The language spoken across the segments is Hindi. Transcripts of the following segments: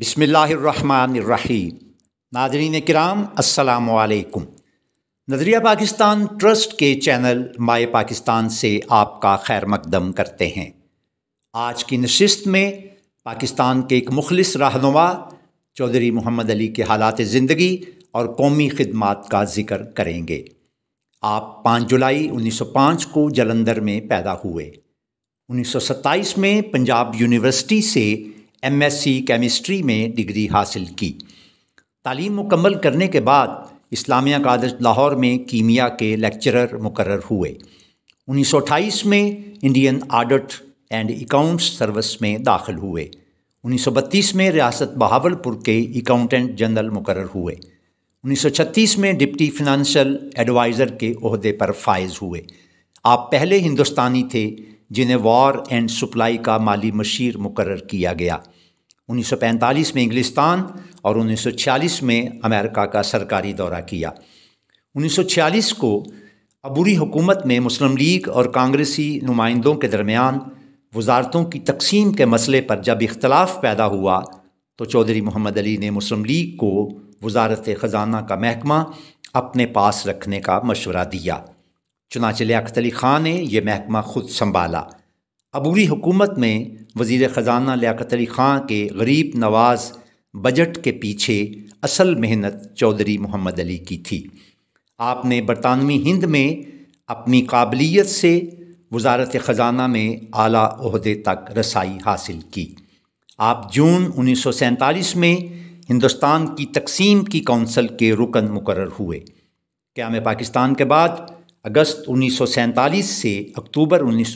बिसमीम नाजरीन कराम असलकुम नजरिया पाकिस्तान ट्रस्ट के चैनल माय पाकिस्तान से आपका खैर मकदम करते हैं आज की नशस्त में पाकिस्तान के एक मुखलिस रहनुमा चौधरी मोहम्मद अली के हालात ज़िंदगी और कौमी खदमात का जिक्र करेंगे आप 5 जुलाई 1905 को जलंधर में पैदा हुए 1927 में पंजाब यूनिवर्सिटी से एम एस सी केमिस्ट्री में डिग्री हासिल की तालीम मुकम्मल करने के बाद इस्लामिया कादज लाहौर में कीमिया के लेक्चरर मुकर हुए 1928 में Indian audit and accounts service में दाखिल हुए 1932 में रियासत बहावलपुर के अकाउंटेंट जनरल मुकर हुए 1936 में डिप्टी फिनंशल एडवाइज़र के अहदे पर फायज हुए आप पहले हिंदुस्तानी थे जिन्हें वॉर एंड सप्लाई का माली मशीर मुकर किया गया 1945 में इंग्लिस्तान और 1946 में अमेरिका का सरकारी दौरा किया 1946 को अबूरी हुकूमत में मुस्लिम लीग और कांग्रेसी नुमाइंदों के दरमियान वजारतों की तकसीम के मसले पर जब इख्तलाफ पैदा हुआ तो चौधरी मोहम्मद अली ने मुस्लिम लीग को वजारत ख़जाना का महकमा अपने पास रखने का मशवरा दिया चुनाच लियाकत अली ख़ान ने यह महकमा खुद संभाला अबूरी हुकूमत में वज़ी ख़जाना लियाकत अली ख़ान के गरीब नवाज बजट के पीछे असल मेहनत चौधरी मोहम्मद अली की थी आपने बरतानवी हिंद में अपनी काबिलियत से वजारत ख़जाना में अलादे अहदे तक रसाई हासिल की आप जून उन्नीस सौ सैंतालीस में हिंदुस्तान की तकसीम की कौंसल के रुकन मुकर हुए क्या मैं पाकिस्तान के बाद अगस्त उन्नीस से अक्टूबर उन्नीस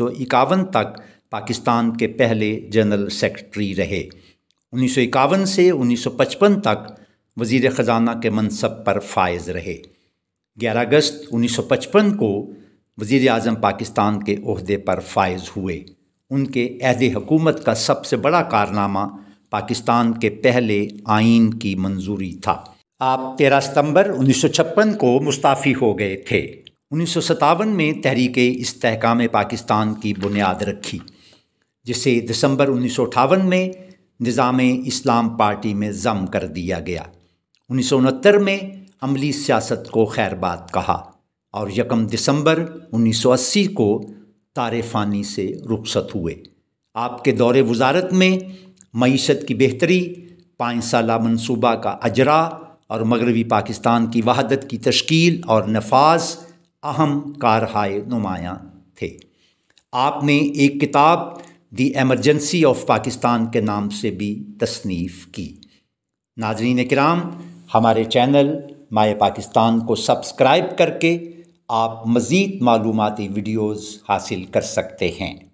तक पाकिस्तान के पहले जनरल सेक्रेटरी रहे उन्नीस से 1955 तक वजीर ख़जाना के मनसब पर फायज रहे 11 अगस्त 1955 को वजीर अजम पाकिस्तान के अहदे पर फायज हुए उनके अहद हकूमत का सबसे बड़ा कारनामा पाकिस्तान के पहले आइन की मंजूरी था आप 13 सितंबर 1956 को मुस्ताफ़ी हो गए थे उन्नीस में तहरीक इसकाम पाकिस्तान की बुनियाद रखी जिसे दिसंबर उन्नीस में निज़ाम इस्लाम पार्टी में जम कर दिया गया उन्नीस में अमली सियासत को खैरबाद कहा और यकम दिसंबर 1980 को तारफ़ानी से रुखसत हुए आपके दौरे वजारत में मीशत की बेहतरी पाँच साल मनसूबा का अजरा और मगरबी पाकिस्तान की वहादत की तश्कील और नफाज अहम कारहाय नुमाया थे आपने एक किताब दी एमरजेंसी ऑफ पाकिस्तान के नाम से भी तसनीफ़ की नाजरीन कराम हमारे चैनल माय पाकिस्तान को सब्सक्राइब करके आप मज़ीद मालूमती वीडियोज़ हासिल कर सकते हैं